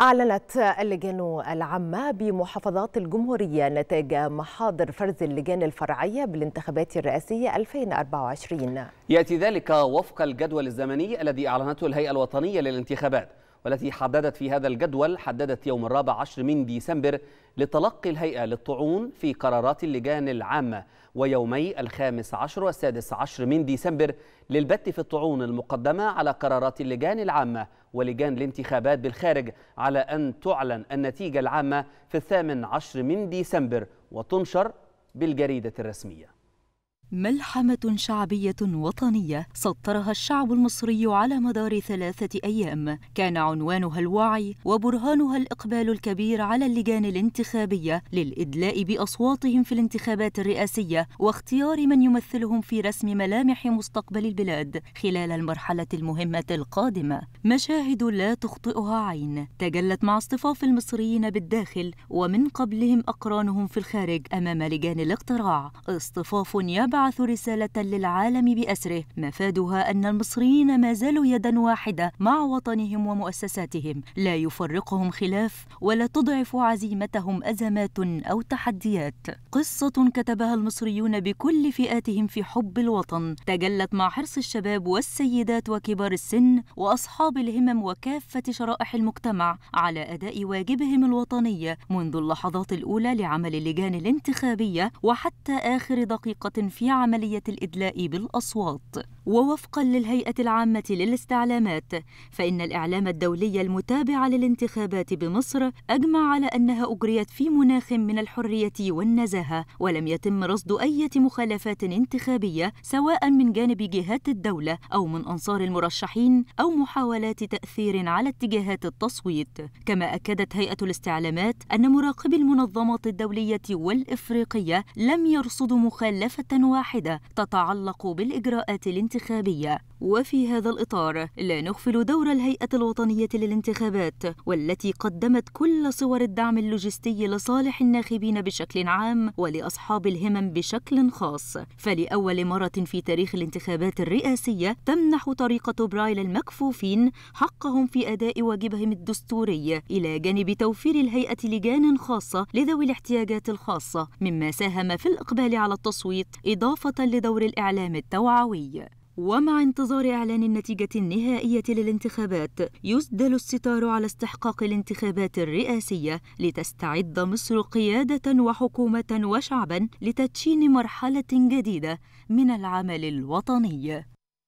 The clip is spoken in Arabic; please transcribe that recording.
أعلنت اللجان العامة بمحافظات الجمهورية نتاج محاضر فرز اللجان الفرعية بالانتخابات الرئاسية 2024 يأتي ذلك وفق الجدول الزمني الذي أعلنته الهيئة الوطنية للانتخابات والتي حددت في هذا الجدول حددت يوم الرابع عشر من ديسمبر لتلقي الهيئة للطعون في قرارات اللجان العامة ويومي الخامس عشر والسادس عشر من ديسمبر للبت في الطعون المقدمة على قرارات اللجان العامة ولجان الانتخابات بالخارج على أن تعلن النتيجة العامة في الثامن عشر من ديسمبر وتنشر بالجريدة الرسمية ملحمة شعبية وطنية سطرها الشعب المصري على مدار ثلاثة أيام كان عنوانها الوعي وبرهانها الإقبال الكبير على اللجان الانتخابية للإدلاء بأصواتهم في الانتخابات الرئاسية واختيار من يمثلهم في رسم ملامح مستقبل البلاد خلال المرحلة المهمة القادمة مشاهد لا تخطئها عين تجلت مع اصطفاف المصريين بالداخل ومن قبلهم أقرانهم في الخارج أمام لجان الاقتراع اصطفاف يبعث يبعث رسالة للعالم بأسره مفادها أن المصريين ما زالوا يدا واحدة مع وطنهم ومؤسساتهم لا يفرقهم خلاف ولا تضعف عزيمتهم أزمات أو تحديات قصة كتبها المصريون بكل فئاتهم في حب الوطن تجلت مع حرص الشباب والسيدات وكبار السن وأصحاب الهمم وكافة شرائح المجتمع على أداء واجبهم الوطني منذ اللحظات الأولى لعمل اللجان الانتخابية وحتى آخر دقيقة في في عملية الإدلاء بالأصوات ووفقا للهيئة العامة للاستعلامات فإن الإعلام الدولي المتابع للانتخابات بمصر أجمع على أنها أجريت في مناخ من الحرية والنزاهة ولم يتم رصد أي مخالفات انتخابية سواء من جانب جهات الدولة أو من أنصار المرشحين أو محاولات تأثير على اتجاهات التصويت كما أكدت هيئة الاستعلامات أن مراقبي المنظمات الدولية والإفريقية لم يرصدوا مخالفة واحدة تتعلق بالإجراءات الانتخابية وفي هذا الإطار لا نغفل دور الهيئة الوطنية للانتخابات والتي قدمت كل صور الدعم اللوجستي لصالح الناخبين بشكل عام ولأصحاب الهمم بشكل خاص فلأول مرة في تاريخ الانتخابات الرئاسية تمنح طريقة برايل المكفوفين حقهم في أداء واجبهم الدستوري إلى جانب توفير الهيئة لجان خاصة لذوي الاحتياجات الخاصة مما ساهم في الإقبال على التصويت إضافة لدور الإعلام التوعوي ومع انتظار إعلان النتيجة النهائية للانتخابات يسدل الستار على استحقاق الانتخابات الرئاسية لتستعد مصر قيادة وحكومة وشعبا لتدشين مرحلة جديدة من العمل الوطني